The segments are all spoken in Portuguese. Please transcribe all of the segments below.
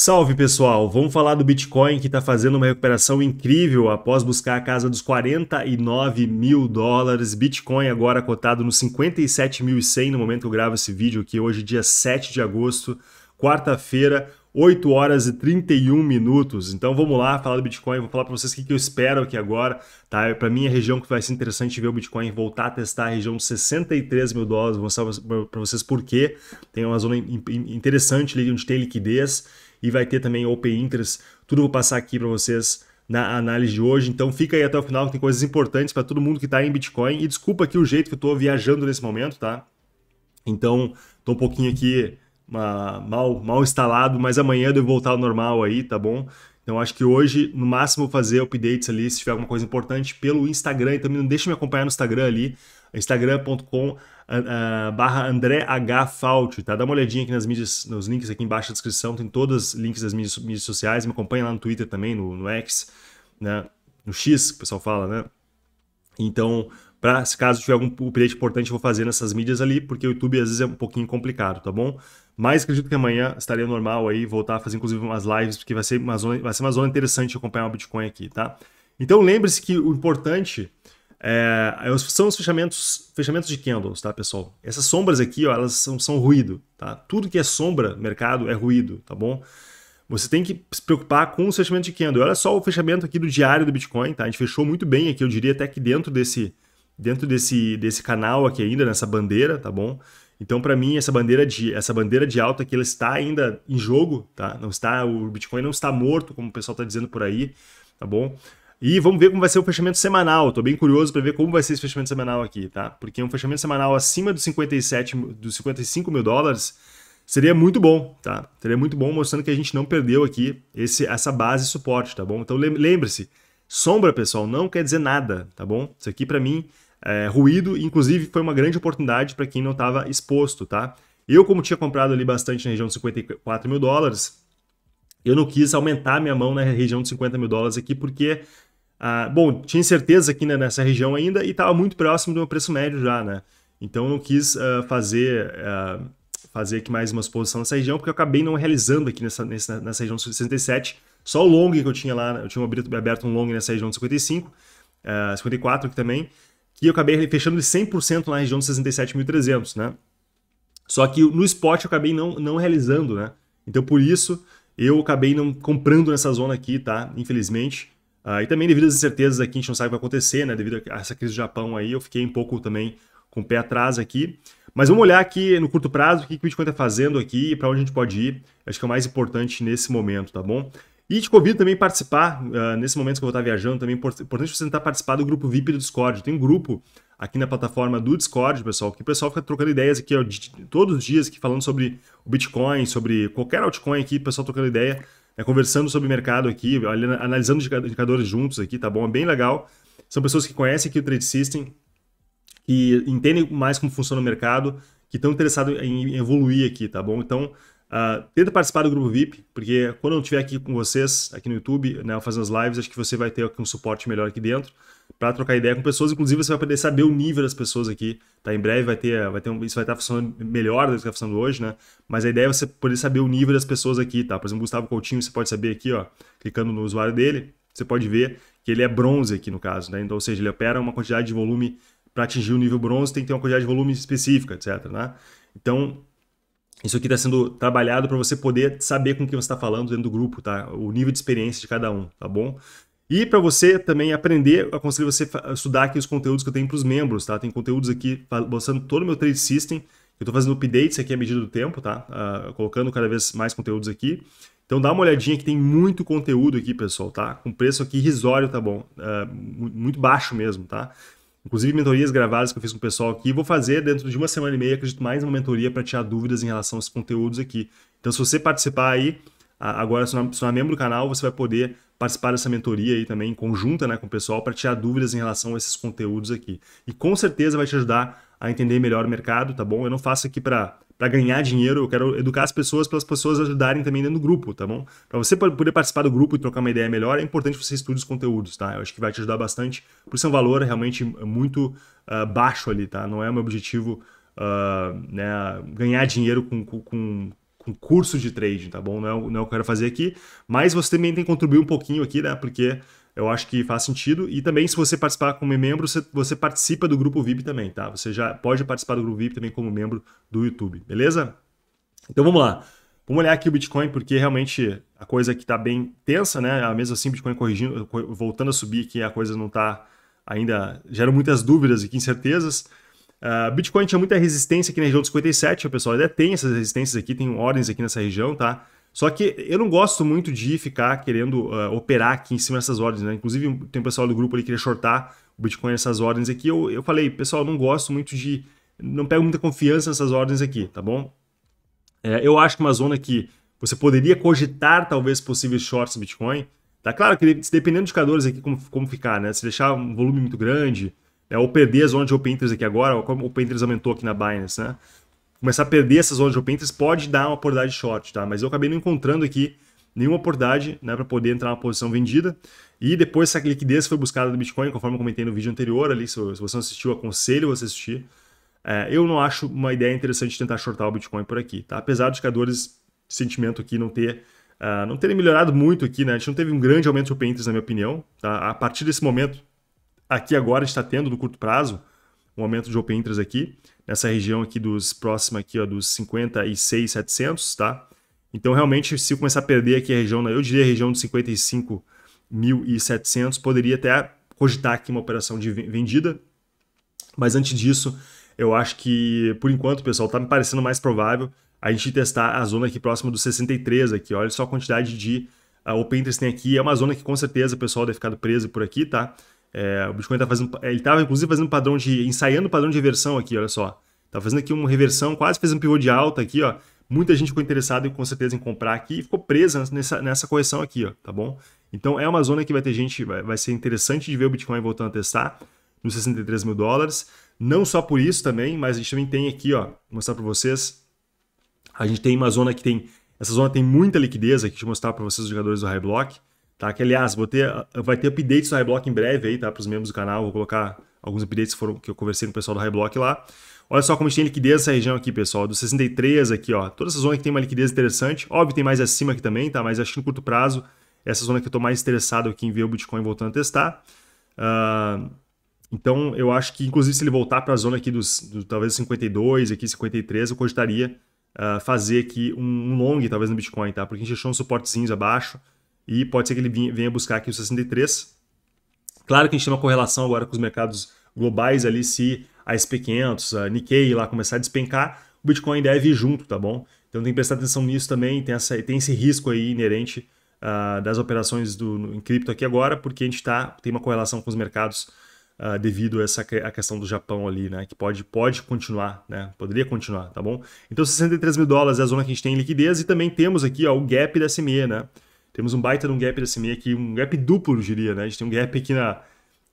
Salve pessoal, vamos falar do Bitcoin que está fazendo uma recuperação incrível após buscar a casa dos 49 mil dólares. Bitcoin agora cotado no 57.100 no momento que eu gravo esse vídeo aqui, hoje dia 7 de agosto, quarta-feira, 8 horas e 31 minutos. Então vamos lá falar do Bitcoin, vou falar para vocês o que eu espero aqui agora. Tá? É para mim é região que vai ser interessante ver o Bitcoin voltar a testar a região dos 63 mil dólares. Vou mostrar para vocês por quê. Tem uma zona interessante ali onde tem liquidez e vai ter também open interest Tudo vou passar aqui para vocês na análise de hoje. Então fica aí até o final, que tem coisas importantes para todo mundo que está em Bitcoin. E desculpa aqui o jeito que eu estou viajando nesse momento, tá? Então, estou um pouquinho aqui uma, mal, mal instalado, mas amanhã devo voltar ao normal aí, tá bom? Então acho que hoje, no máximo, vou fazer updates ali, se tiver alguma coisa importante, pelo Instagram. Então não deixe me acompanhar no Instagram ali, instagram.com uh, barra André H. Fault, tá? Dá uma olhadinha aqui nas mídias, nos links aqui embaixo da descrição, tem todos os links das mídias, mídias sociais, me acompanha lá no Twitter também, no, no X, né? No X, que o pessoal fala, né? Então, para se caso tiver algum update importante, eu vou fazer nessas mídias ali, porque o YouTube às vezes é um pouquinho complicado, tá bom? Mas acredito que amanhã estaria normal aí, voltar a fazer inclusive umas lives, porque vai ser uma zona, vai ser uma zona interessante acompanhar o Bitcoin aqui, tá? Então lembre-se que o importante é, são os fechamentos, fechamentos de candles, tá, pessoal? Essas sombras aqui, ó, elas são, são ruído, tá? Tudo que é sombra, mercado, é ruído, tá bom? Você tem que se preocupar com o fechamento de candle. Olha só o fechamento aqui do diário do Bitcoin, tá? A gente fechou muito bem aqui, eu diria até que dentro desse, dentro desse, desse canal aqui ainda, nessa bandeira, tá bom? Então, para mim, essa bandeira de essa bandeira de alta aqui, ela está ainda em jogo, tá? Não está, o Bitcoin não está morto, como o pessoal está dizendo por aí, tá bom? E vamos ver como vai ser o fechamento semanal. Estou bem curioso para ver como vai ser esse fechamento semanal aqui, tá? Porque um fechamento semanal acima dos 57, dos 55 mil dólares seria muito bom, tá? Seria muito bom mostrando que a gente não perdeu aqui esse, essa base de suporte, tá bom? Então lembre-se, sombra, pessoal, não quer dizer nada, tá bom? Isso aqui para mim é ruído, inclusive foi uma grande oportunidade para quem não estava exposto, tá? Eu, como tinha comprado ali bastante na região de 54 mil dólares, eu não quis aumentar minha mão na região de 50 mil dólares aqui, porque ah, bom, tinha incerteza aqui né, nessa região ainda e estava muito próximo do meu preço médio já, né? Então não quis uh, fazer uh, fazer aqui mais uma exposição nessa região, porque eu acabei não realizando aqui nessa, nessa, nessa região de 67. Só o long que eu tinha lá, eu tinha aberto um long nessa região de 55, uh, 54 aqui também, que eu acabei fechando de 100% na região de 67.300, né? Só que no spot eu acabei não, não realizando, né? Então por isso eu acabei não comprando nessa zona aqui, tá? Infelizmente. Uh, e também devido às incertezas aqui, a gente não sabe o que vai acontecer, né? Devido a essa crise do Japão aí, eu fiquei um pouco também com o pé atrás aqui. Mas vamos olhar aqui no curto prazo o que, o Bitcoin está fazendo aqui e para onde a gente pode ir. Acho que é o mais importante nesse momento, tá bom? E te convido também a participar, uh, nesse momento que eu vou estar viajando, também é importante você tentar participar do grupo VIP do Discord. Tem um grupo aqui na plataforma do Discord, pessoal, que o pessoal fica trocando ideias aqui ó, de, todos os dias, aqui falando sobre o Bitcoin, sobre qualquer altcoin aqui, o pessoal trocando ideia né, conversando sobre mercado aqui, analisando indicadores juntos aqui, tá bom? É bem legal. São pessoas que conhecem aqui o Trade System, que entendem mais como funciona o mercado, que estão interessados em evoluir aqui, tá bom? Então, uh, tenta participar do grupo VIP, porque quando eu estiver aqui com vocês, aqui no YouTube, né, fazendo as lives, acho que você vai ter um suporte melhor aqui dentro para trocar ideia com pessoas. Inclusive, você vai poder saber o nível das pessoas aqui. Tá? Em breve vai ter, vai ter um, isso vai estar tá funcionando melhor do que está funcionando hoje, né? Mas a ideia é você poder saber o nível das pessoas aqui, tá? Por exemplo, Gustavo Coutinho, você pode saber aqui, ó, clicando no usuário dele, você pode ver que ele é bronze aqui no caso, né? Então, ou seja, ele opera uma quantidade de volume para atingir o nível bronze, tem que ter uma quantidade de volume específica, etc. Né? Então, isso aqui está sendo trabalhado para você poder saber com quem você está falando dentro do grupo, tá? O nível de experiência de cada um, tá bom? E para você também aprender, aconselho você a estudar aqui os conteúdos que eu tenho para os membros, tá? Tem conteúdos aqui mostrando todo o meu trade system. Eu estou fazendo updates aqui à medida do tempo, tá? Uh, colocando cada vez mais conteúdos aqui. Então dá uma olhadinha que tem muito conteúdo aqui, pessoal, tá? Com preço aqui irrisório, tá bom? Uh, muito baixo mesmo, tá? Inclusive mentorias gravadas que eu fiz com o pessoal aqui. Vou fazer dentro de uma semana e meia, acredito, mais uma mentoria para tirar dúvidas em relação a esses conteúdos aqui. Então se você participar aí, agora se não é membro do canal, você vai poder participar dessa mentoria aí também conjunta né, com o pessoal para tirar dúvidas em relação a esses conteúdos aqui. E com certeza vai te ajudar a entender melhor o mercado, tá bom? Eu não faço aqui para para ganhar dinheiro, eu quero educar as pessoas para as pessoas ajudarem também dentro do grupo, tá bom? Para você poder participar do grupo e trocar uma ideia melhor, é importante você estudar os conteúdos, tá? Eu acho que vai te ajudar bastante, por ser um valor realmente eh, muito uh, baixo ali, tá? Não é o meu objetivo uh, né, ganhar dinheiro com, com, com um curso de trading, tá bom? Não é, o, não é o que eu quero fazer aqui, mas você também tem que contribuir um pouquinho aqui, né? Porque eu acho que faz sentido. E também, se você participar como membro, você, você, participa do grupo VIP também, tá? Você já pode participar do grupo VIP também como membro do YouTube, beleza? Então vamos lá. Vamos olhar aqui o Bitcoin, porque realmente a coisa que está bem tensa, né? Ah, mesmo assim, Bitcoin corrigindo, voltando a subir, que a coisa não está ainda. gera muitas dúvidas e incertezas. Uh, Bitcoin tinha muita resistência aqui na região dos 57, o pessoal ainda tem essas resistências aqui, tem ordens aqui nessa região, tá? Só que eu não gosto muito de ficar querendo uh, operar aqui em cima dessas ordens, né? Inclusive, tem um pessoal do grupo ali que queria shortar o Bitcoin nessas ordens aqui. Eu, eu falei, pessoal, não gosto muito de. Não pego muita confiança nessas ordens aqui, tá bom? É, eu acho que é uma zona que você poderia cogitar, talvez, possíveis shorts Bitcoin. Tá claro que dependendo dos indicadores aqui, como, como ficar, né? Se deixar um volume muito grande, é, ou perder as zonas de open interest aqui agora, como o open interest aumentou aqui na Binance, né? Começar a perder essas zonas de open interest pode dar uma oportunidade short, tá? Mas eu acabei não encontrando aqui nenhuma oportunidade né, para poder entrar na posição vendida. E depois essa liquidez foi buscada do Bitcoin, conforme eu comentei no vídeo anterior ali, se você não assistiu, aconselho você assistir. É, eu não acho uma ideia interessante tentar shortar o Bitcoin por aqui, tá? Apesar dos indicadores de sentimento aqui não ter uh, não terem melhorado muito aqui, né? A gente não teve um grande aumento de open interest, na minha opinião, tá? A partir desse momento, Aqui agora está tendo no curto prazo um aumento de open interest aqui, nessa região aqui dos próxima aqui, ó, dos 56,700, tá? Então realmente se começar a perder aqui a região, né, eu diria a região dos 55.700, poderia até cogitar aqui uma operação de vendida. Mas antes disso, eu acho que por enquanto, pessoal, tá me parecendo mais provável a gente testar a zona aqui próxima dos 63 aqui. Olha só a quantidade de uh, ah, open interest tem aqui. É uma zona que com certeza o pessoal deve ficar preso por aqui, tá? É, o Bitcoin está fazendo. Ele estava, inclusive, fazendo padrão de. ensaiando padrão de reversão aqui, olha só. Está fazendo aqui uma reversão, quase fez um pivô de alta aqui, ó. Muita gente ficou interessada, com certeza, em comprar aqui e ficou presa nessa, nessa correção aqui, ó, tá bom? Então é uma zona que vai ter gente, vai, vai ser interessante de ver o Bitcoin voltando a testar nos 63 mil dólares. Não só por isso também, mas a gente também tem aqui, ó, vou mostrar para vocês. A gente tem uma zona que tem. Essa zona tem muita liquidez aqui, deixa eu mostrar para vocês os jogadores do High Block. Tá? Que, aliás, vou ter, ah, vai ter updates do Highblock em breve aí, tá? Para os membros do canal, vou colocar alguns updates que, foram, que eu conversei com o pessoal do Highblock lá. Olha só como a gente tem liquidez nessa região aqui, pessoal. Do 63 aqui, ó. Toda essa zona que tem uma liquidez interessante. Óbvio, tem mais acima aqui também, tá? Mas acho que no curto prazo, essa zona que eu estou mais estressado aqui em ver o Bitcoin voltando a testar. Uh, então, eu acho que, inclusive, se ele voltar para a zona aqui dos, do, talvez 52, aqui 53, eu cogitaria uh, fazer aqui um, um long, talvez, no Bitcoin, tá? Porque a gente achou uns suportezinhos abaixo e pode ser que ele venha buscar aqui os 63. Claro que a gente tem uma correlação agora com os mercados globais ali, se a SP500, a Nikkei lá começar a despencar, o Bitcoin deve ir junto, tá bom? Então tem que prestar atenção nisso também, tem, essa, tem esse risco aí inerente uh, das operações do, em cripto aqui agora, porque a gente tá, tem uma correlação com os mercados Uh, devido a essa a questão do Japão ali, né? Que pode, pode continuar, né? Poderia continuar, tá bom? Então, 63 mil dólares é a zona que a gente tem em liquidez e também temos aqui ó, o gap da SME, né? Temos um baita de um gap dessa meia aqui, um gap duplo, eu diria, né? A gente tem um gap aqui na...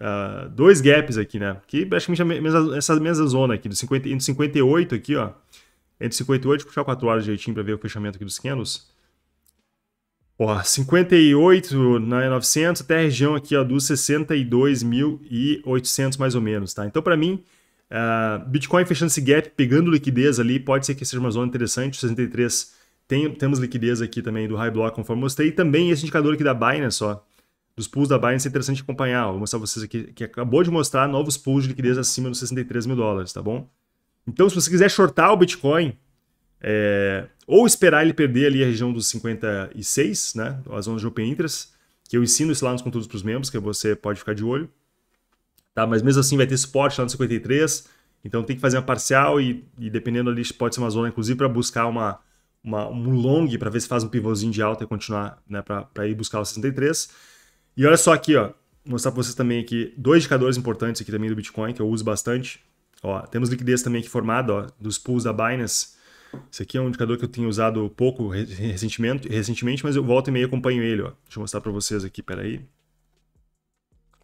Uh, dois gaps aqui, né? Que praticamente é essa mesma zona aqui, do 50, entre 58 aqui, ó. Entre 58, puxar 4 horas direitinho para ver o fechamento aqui dos candles. Ó, 58.900 até a região aqui, ó, dos 62.800 mais ou menos, tá? Então, para mim, uh, Bitcoin fechando esse gap, pegando liquidez ali, pode ser que seja uma zona interessante, 63 tem, temos liquidez aqui também do High Block, conforme mostrei. E também esse indicador aqui da Binance, ó, dos pools da Binance, é interessante acompanhar. Vou mostrar vocês aqui, que acabou de mostrar novos pools de liquidez acima dos 63 mil dólares, tá bom? Então, se você quiser shortar o Bitcoin, é, ou esperar ele perder ali a região dos 56, né, as zonas de open interest, que eu ensino isso lá nos conteúdos para os membros, que você pode ficar de olho. Tá, mas mesmo assim vai ter suporte lá no 53, então tem que fazer uma parcial e, e dependendo ali pode ser uma zona inclusive para buscar uma uma, um long para ver se faz um pivôzinho de alta e continuar, né, para ir buscar o 63. E olha só aqui, ó, mostrar para vocês também aqui dois indicadores importantes aqui também do Bitcoin que eu uso bastante. Ó, temos liquidez também aqui formada, ó, dos pools da Binance. Esse aqui é um indicador que eu tenho usado pouco recentemente, recentemente mas eu volto e meio acompanho ele, ó. Deixa eu mostrar para vocês aqui, peraí.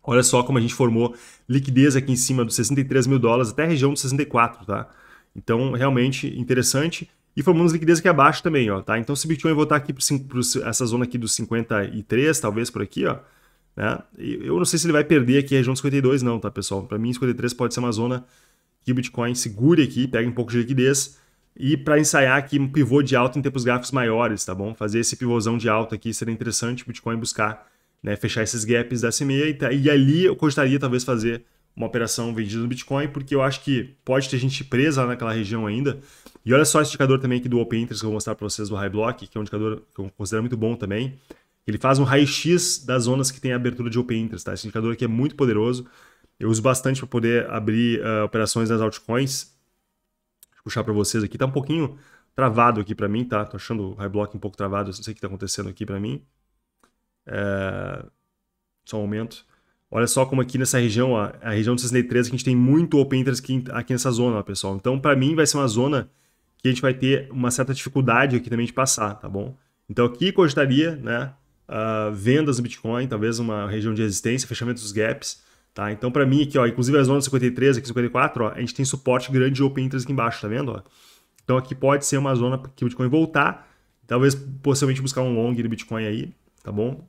Olha só como a gente formou liquidez aqui em cima dos 63 mil dólares até a região dos 64, tá? Então, realmente interessante e formamos liquidez aqui abaixo também, ó, tá? Então, se o Bitcoin voltar aqui para essa zona aqui dos 53, talvez por aqui, ó, né? Eu não sei se ele vai perder aqui a região dos 52 não, tá, pessoal? Para mim, 53 pode ser uma zona que o Bitcoin segure aqui, pegue um pouco de liquidez e para ensaiar aqui um pivô de alta em tempos gráficos maiores, tá bom? Fazer esse pivôzão de alta aqui seria interessante o Bitcoin buscar, né, fechar esses gaps da SMA e, tá, e ali eu gostaria talvez fazer uma operação vendida no Bitcoin, porque eu acho que pode ter gente presa naquela região ainda. E olha só esse indicador também aqui do Open Interest que eu vou mostrar para vocês do High Block, que é um indicador que eu considero muito bom também. Ele faz um raio-x das zonas que tem abertura de Open Interest. Tá? Esse indicador aqui é muito poderoso. Eu uso bastante para poder abrir uh, operações nas altcoins. Deixa eu puxar para vocês aqui. Tá um pouquinho travado aqui para mim, tá? achando o High Block um pouco travado. Não sei o que está acontecendo aqui para mim. É... Só um momento. Olha só como aqui nessa região, ó, a região de 63, a gente tem muito Open Interest aqui, aqui nessa zona, ó, pessoal. Então, para mim, vai ser uma zona que a gente vai ter uma certa dificuldade aqui também de passar, tá bom? Então aqui cogitaria, né, uh, vendas do Bitcoin, talvez uma região de resistência, fechamento dos gaps, tá? Então para mim aqui, ó, inclusive a zona 53 aqui 54, ó, a gente tem suporte grande de open interest aqui embaixo, tá vendo, ó? Então aqui pode ser uma zona que o Bitcoin voltar, talvez possivelmente buscar um long do Bitcoin aí, tá bom?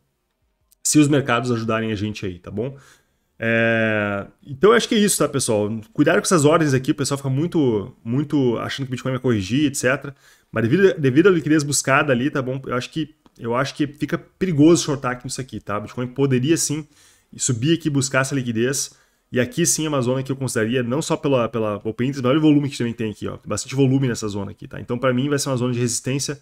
Se os mercados ajudarem a gente aí, tá bom? É... Então eu acho que é isso, tá, pessoal? Cuidado com essas ordens aqui, o pessoal fica muito, muito achando que o Bitcoin vai corrigir, etc. Mas devido, devido à liquidez buscada ali, tá bom? Eu acho que, eu acho que fica perigoso shortar aqui nisso aqui, tá? O Bitcoin poderia sim subir aqui buscar essa liquidez. E aqui sim é uma zona que eu consideraria, não só pela, pela Open Interest, mas olha o volume que também tem aqui, ó. Tem bastante volume nessa zona aqui, tá? Então, para mim, vai ser uma zona de resistência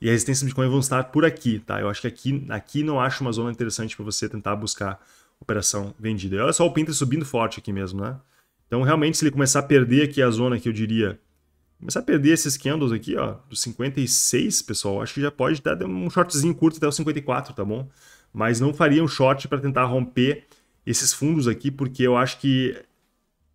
e a resistência do Bitcoin vão estar por aqui, tá? Eu acho que aqui, aqui não acho uma zona interessante para você tentar buscar operação vendida. E olha só o Pinter subindo forte aqui mesmo, né? Então, realmente, se ele começar a perder aqui a zona que eu diria, começar a perder esses candles aqui, ó, dos 56, pessoal, acho que já pode dar um shortzinho curto até o 54, tá bom? Mas não faria um short para tentar romper esses fundos aqui, porque eu acho que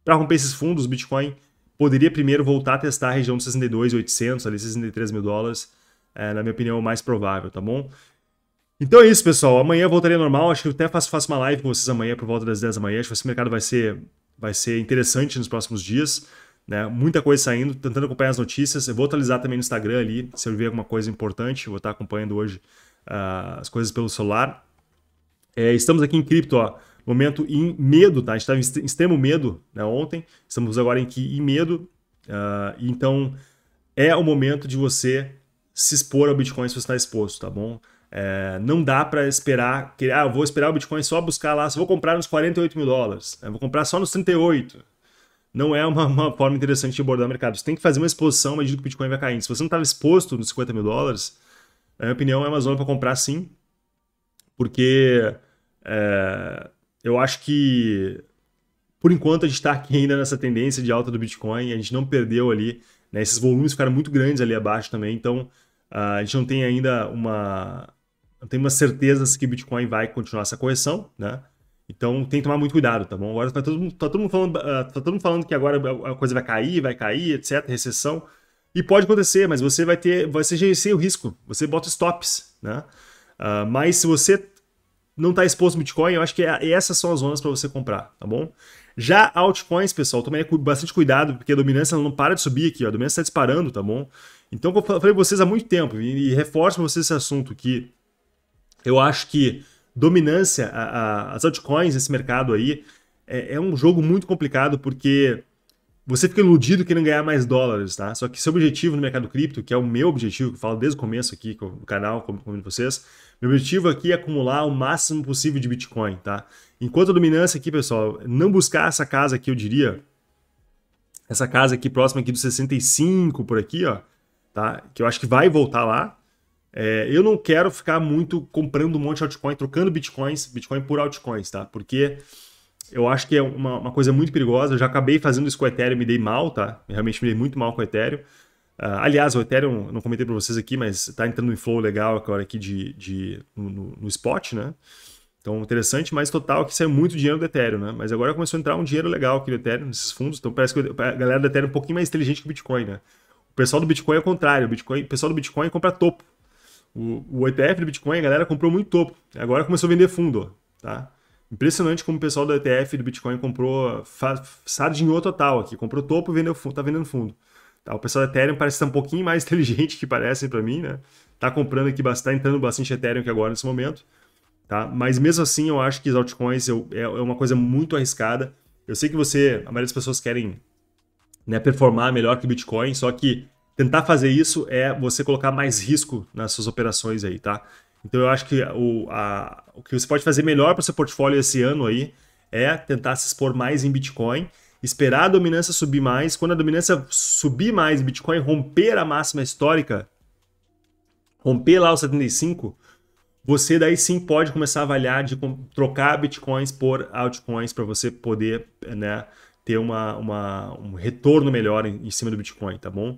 para romper esses fundos, o Bitcoin poderia primeiro voltar a testar a região dos 62.800, ali 63 mil dólares, é, na minha opinião, o mais provável, tá bom? Então é isso, pessoal. Amanhã eu voltarei normal. Acho que eu até faço, faço uma live com vocês amanhã por volta das 10 da manhã. Acho que esse mercado vai ser, vai ser interessante nos próximos dias. Né? Muita coisa saindo, tentando acompanhar as notícias. Eu vou atualizar também no Instagram ali, se eu ver alguma coisa importante. Vou estar acompanhando hoje uh, as coisas pelo celular. É, estamos aqui em cripto, ó. Momento em medo, tá? A gente tá estava em extremo medo né, ontem. Estamos agora em, que, em medo. Uh, então, é o momento de você se expor ao Bitcoin se você está exposto, tá bom? É, não dá para esperar que ah, vou esperar o Bitcoin só buscar lá, vou comprar nos 48 mil dólares, vou comprar só nos 38. Não é uma, uma, forma interessante de abordar o mercado. Você tem que fazer uma exposição à medida que o Bitcoin vai caindo. Se você não estava exposto nos 50 mil dólares, na minha opinião, é uma zona para comprar sim, porque é, eu acho que por enquanto a gente está aqui ainda nessa tendência de alta do Bitcoin, a gente não perdeu ali, né? esses volumes ficaram muito grandes ali abaixo também, então ah, a gente não tem ainda uma, eu tenho uma certeza que Bitcoin vai continuar essa correção, né? Então tem que tomar muito cuidado, tá bom? Agora tá todo mundo, tá todo mundo falando, ah, tá todo mundo falando que agora a coisa vai cair, vai cair, etc, recessão. E pode acontecer, mas você vai ter, você gerencia o risco, você bota stops, né? Uh, mas se você não está exposto ao Bitcoin, eu acho que é, essas são as zonas para você comprar, tá bom? Já altcoins, pessoal, também é bastante cuidado, porque a dominância não para de subir aqui, ó, a dominância está disparando, tá bom? Então, como eu falei para vocês há muito tempo, e, e reforço para vocês esse assunto, que eu acho que dominância, a, a, as altcoins, esse mercado aí, é, é um jogo muito complicado porque você fica iludido querendo ganhar mais dólares, tá? Só que seu objetivo no mercado cripto, que é o meu objetivo, que eu falo desde o começo aqui no canal, como com vocês, meu objetivo aqui é acumular o máximo possível de Bitcoin, tá? Enquanto a dominância aqui, pessoal, não buscar essa casa aqui, eu diria, essa casa aqui próxima aqui dos 65 por aqui, ó, tá? Que eu acho que vai voltar lá, é, eu não quero ficar muito comprando um monte de altcoin, trocando bitcoins, bitcoin por altcoins, tá? Porque eu acho que é uma, uma coisa muito perigosa. Eu já acabei fazendo isso com o Ethereum, me dei mal, tá? Eu realmente me dei muito mal com o Ethereum. Uh, aliás, o Ethereum, não comentei para vocês aqui, mas tá entrando em flow legal agora aqui de, de, no, no spot, né? Então, interessante, mas total que saiu muito dinheiro do Ethereum, né? Mas agora começou a entrar um dinheiro legal aqui do Ethereum, nesses fundos. Então, parece que a galera do Ethereum é um pouquinho mais inteligente que o Bitcoin, né? O pessoal do Bitcoin é o contrário. O, Bitcoin, o pessoal do Bitcoin compra topo. O, o ETF do Bitcoin, a galera comprou muito topo. Agora começou a vender fundo, tá? Impressionante como o pessoal do ETF do Bitcoin comprou sardinhou total aqui. Comprou topo e vendeu, tá vendendo fundo. Tá, o pessoal do Ethereum parece estar um pouquinho mais inteligente que parece para mim, né? Tá comprando aqui, tá entrando bastante Ethereum aqui agora nesse momento. Tá? Mas mesmo assim, eu acho que os altcoins é, é uma coisa muito arriscada. Eu sei que você, a maioria das pessoas querem né, performar melhor que o Bitcoin, só que tentar fazer isso é você colocar mais risco nas suas operações aí, tá? Então eu acho que o, a, o que você pode fazer melhor para o seu portfólio esse ano aí é tentar se expor mais em Bitcoin, esperar a dominância subir mais. Quando a dominância subir mais, Bitcoin romper a máxima histórica, romper lá os 75, você daí sim pode começar a avaliar de trocar bitcoins por altcoins para você poder né, ter uma, uma, um retorno melhor em, em cima do Bitcoin, tá bom?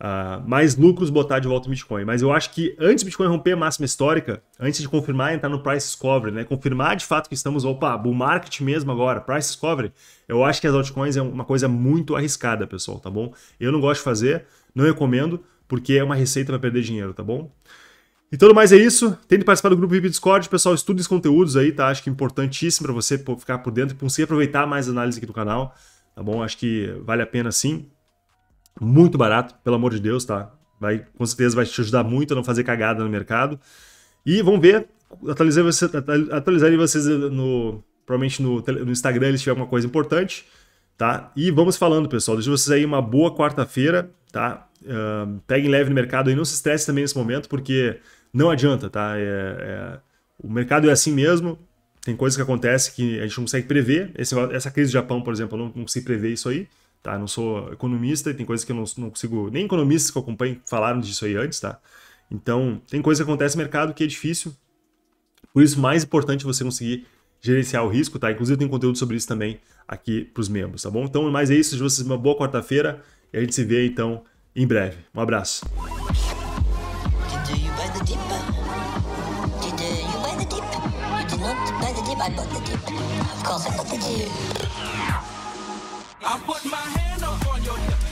uh, mais lucros botar de volta em Bitcoin. Mas eu acho que antes do Bitcoin romper a máxima histórica, antes de confirmar entrar no price discovery, né? Confirmar de fato que estamos, opa, bull market mesmo agora, price discovery, eu acho que as altcoins é uma coisa muito arriscada, pessoal, tá bom? Eu não gosto de fazer, não recomendo, porque é uma receita para perder dinheiro, tá bom? E tudo mais é isso. Tente participar do grupo VIP Discord, pessoal. estuda os conteúdos aí, tá? Acho que é importantíssimo para você ficar por dentro e conseguir aproveitar mais análise aqui do canal, tá bom? Acho que vale a pena sim muito barato, pelo amor de Deus, tá? Vai, com certeza vai te ajudar muito a não fazer cagada no mercado. E vamos ver, atualizei, você, atualizarei vocês no, provavelmente no, no Instagram se tiver alguma coisa importante, tá? E vamos falando, pessoal. Deixo vocês aí uma boa quarta-feira, tá? Uh, peguem leve no mercado e não se estresse também nesse momento, porque não adianta, tá? É, é, o mercado é assim mesmo, tem coisas que acontecem que a gente não consegue prever. Esse, essa crise do Japão, por exemplo, eu não, não consigo prever isso aí tá? Não sou economista e tem coisas que eu não, não consigo... Nem economistas que eu acompanho falaram disso aí antes, tá? Então, tem coisa que acontece no mercado que é difícil. Por isso, mais importante você conseguir gerenciar o risco, tá? Inclusive, tem conteúdo sobre isso também aqui para os membros, tá bom? Então, é mais é isso. vocês, uma boa quarta-feira. E a gente se vê, então, em breve. Um abraço. Did, you buy the dip? You not buy the dip, I bought the dip. Of course I bought the dip. I put my hand up on your hip.